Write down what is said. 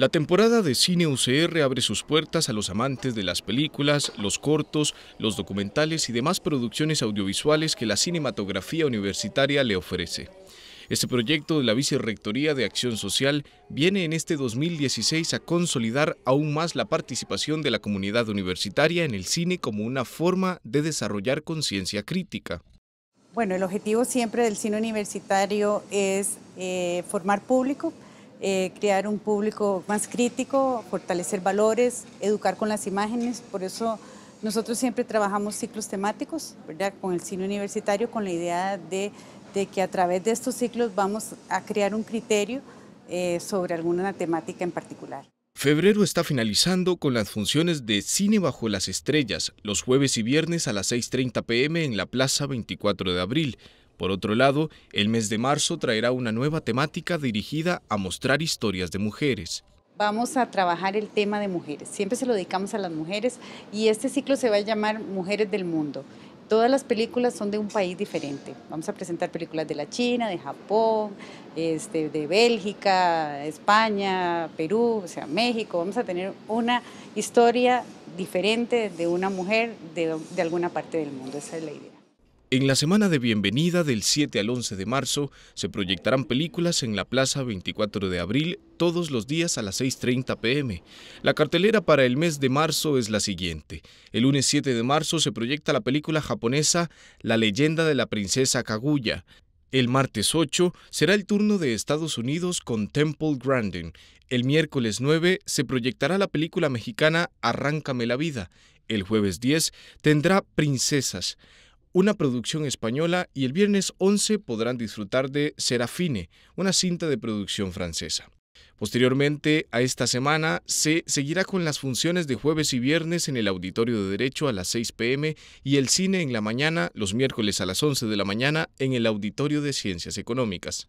La temporada de Cine UCR abre sus puertas a los amantes de las películas, los cortos, los documentales y demás producciones audiovisuales que la cinematografía universitaria le ofrece. Este proyecto de la Vicerrectoría de Acción Social viene en este 2016 a consolidar aún más la participación de la comunidad universitaria en el cine como una forma de desarrollar conciencia crítica. Bueno, el objetivo siempre del cine universitario es eh, formar público, eh, crear un público más crítico, fortalecer valores, educar con las imágenes. Por eso nosotros siempre trabajamos ciclos temáticos, Con el cine universitario, con la idea de, que a través de estos ciclos vamos a crear un criterio eh, sobre alguna temática en particular. Febrero está finalizando con las funciones de Cine Bajo las Estrellas, los jueves y viernes a las 6.30 pm en la Plaza 24 de Abril. Por otro lado, el mes de marzo traerá una nueva temática dirigida a mostrar historias de mujeres. Vamos a trabajar el tema de mujeres, siempre se lo dedicamos a las mujeres y este ciclo se va a llamar Mujeres del Mundo. Todas las películas son de un país diferente. Vamos a presentar películas de la China, de Japón, este, de Bélgica, España, Perú, o sea, México. Vamos a tener una historia diferente de una mujer de alguna parte del mundo. Esa es la idea. En la semana de bienvenida del 7 al 11 de marzo se proyectarán películas en la Plaza 24 de abril todos los días a las 6.30 pm. La cartelera para el mes de marzo es la siguiente. El lunes 7 de marzo se proyecta la película japonesa La leyenda de la princesa Kaguya. El martes 8 será el turno de Estados Unidos con Temple Grandin. El miércoles 9 se proyectará la película mexicana Arráncame la vida. El jueves 10 tendrá Princesas una producción española, y el viernes 11 podrán disfrutar de Serafine, una cinta de producción francesa. Posteriormente a esta semana se seguirá con las funciones de jueves y viernes en el Auditorio de Derecho a las 6 pm y el cine en la mañana, los miércoles a las 11 de la mañana, en el Auditorio de Ciencias Económicas.